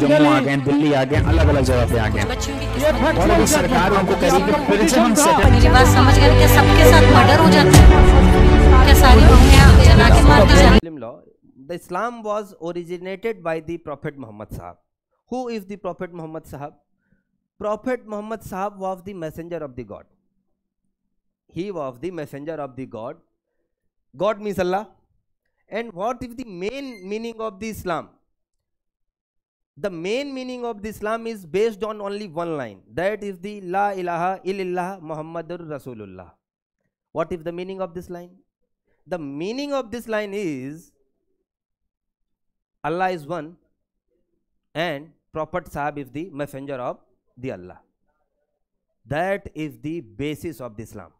जम्मू आ गए दिल्ली आ गए अलग अलग जगह पे आ गए सरकार उनको कह रही है फिर से हम बात समझ गए सबके साथ मर्डर हो जाते क्या सारी the the Islam was originated by the prophet Muhammad साहब who is the prophet Muhammad साहब prophet muhammad sahab was the messenger of the god he was the messenger of the God God means Allah and what is the main meaning of the Islam the main meaning of the Islam is based on only one line. That is the La ilaha illallah Muhammadur Rasulullah. What is the meaning of this line? The meaning of this line is Allah is one and Prophet Sahib is the messenger of the Allah. That is the basis of the Islam.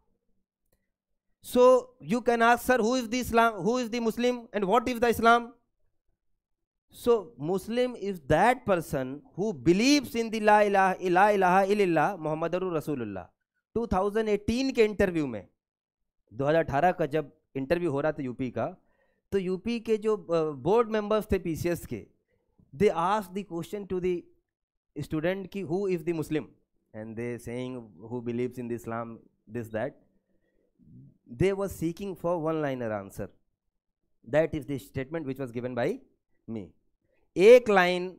So you can ask, sir, who is the Islam? Who is the Muslim and what is the Islam? So Muslim is that person who believes in the La ilaha illa ilaha illallah Muhammadur 2018 के interview में 2018 का जब interview हो रहा था UP का तो UP के जो बोर्ड मेंबर्स थे पीसीएस के they ask the question to the student कि who is the Muslim and they saying who believes in the Islam this that they was seeking for one liner answer that is the statement which was given by me एक लाइन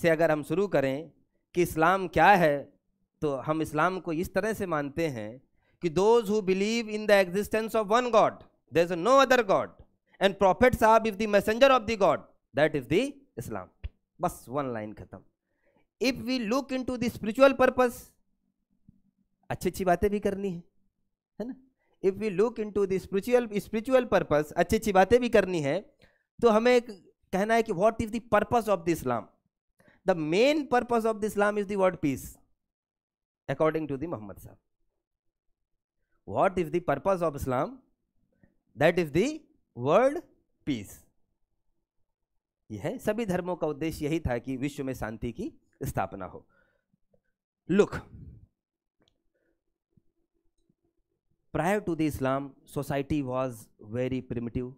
से अगर हम शुरू करें कि इस्लाम क्या है तो हम इस्लाम को इस तरह से मानते हैं कि those who believe in the existence of one God there is no other God and prophet साहब if the messenger of the God that is the Islam बस वन लाइन खत्म if we look into the spiritual purpose अच्छी अच्छी बातें भी करनी है है ना if we look into the spiritual spiritual purpose अच्छी अच्छी बातें भी करनी है तो हमें एक कहना है कि what is the purpose of the Islam the main purpose of the Islam is the word peace according to the Muhammad साहब what is the purpose of Islam that is the world peace यह है सभी धर्मों का उद्देश्य यही था कि विश्व में शांति की स्थापना हो look prior to the Islam society was very primitive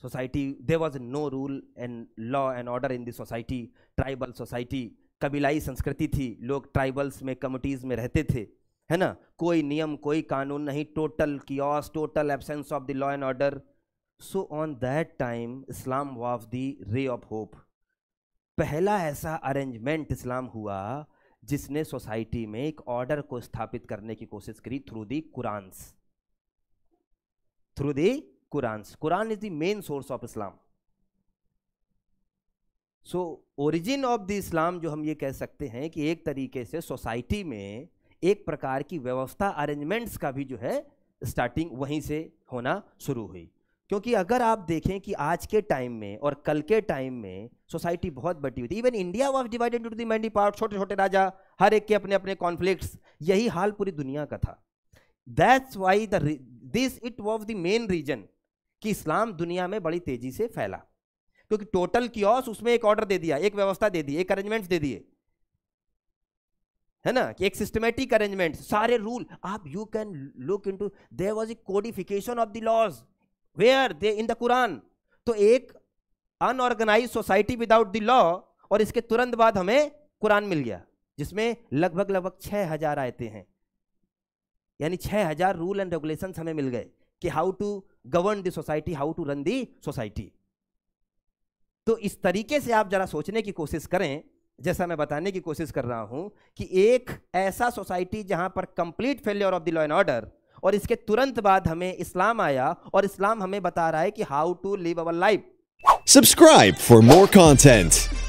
society there was no rule and law and order in the society tribal society कबीलाई संस्कृति थी लोग ट्राइबल्स में कमिटीज़ में रहते थे है ना कोई नियम कोई कानून नहीं total chaos total absence of the law and order so on that time Islam was the ray of hope पहला ऐसा अरेंजमेंट इस्लाम हुआ जिसने सोसाइटी में एक ऑर्डर को स्थापित करने की कोशिश करी through the Qurans through the Quran Quran is the main source of Islam so origin of the Islam जो हम ये कह सकते हैं कि एक तरीके से सोसाइटी में एक प्रकार की व्यवस्था अरेंजमेंट्स का भी जो है स्टार्टिंग वहीं से होना शुरू हुई क्योंकि अगर आप देखें कि आज के टाइम में और कल के टाइम में सोसाइटी बहुत बटी हुई थी even India was divided to the many part छोटे छोटे राजा हर एक के अपने अपने कॉन्फ्लिक्ट्स यही हाल पूरी दुनिया का था that's why the this it was the main reason कि इस्लाम दुनिया में बड़ी तेजी से फैला क्योंकि टोटल की उसमें एक ऑर्डर दे दिया एक व्यवस्था दे दी एक अरेंजमेंट दे दिए है ना कि एक सिस्टमेटिक अरेंजमेंट सारे रूल आप you can look into there was a codification of the laws where they in the Quran तो एक unorganise society without the law और इसके तुरंत बाद हमें कुरान मिल गया जिसमें लगभग लगभग छह हजार आयते हैं यानी छह हजार रूल एंड रेगुलेशन हमें मिल गए कि how to govern the society how to run the society तो इस तरीके से आप जरा सोचने की कोशिश करें जैसा मैं बताने की कोशिश कर रहा हूं कि एक ऐसा सोसाइटी जहां पर complete failure of the law and order और इसके तुरंत बाद हमें इस्लाम आया और इस्लाम हमें बता रहा है कि how to live our life subscribe for more content